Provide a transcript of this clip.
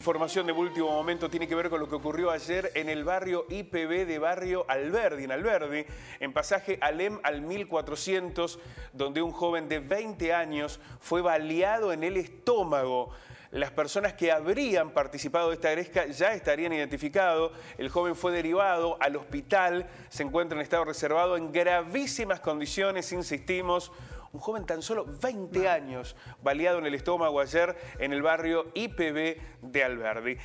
Información de último momento tiene que ver con lo que ocurrió ayer en el barrio IPB de Barrio Alberdi, en Alberdi, en pasaje Alem al 1400, donde un joven de 20 años fue baleado en el estómago. Las personas que habrían participado de esta gresca ya estarían identificados. El joven fue derivado al hospital, se encuentra en estado reservado en gravísimas condiciones, insistimos un joven tan solo 20 años, baleado en el estómago ayer en el barrio IPB de Alberdi.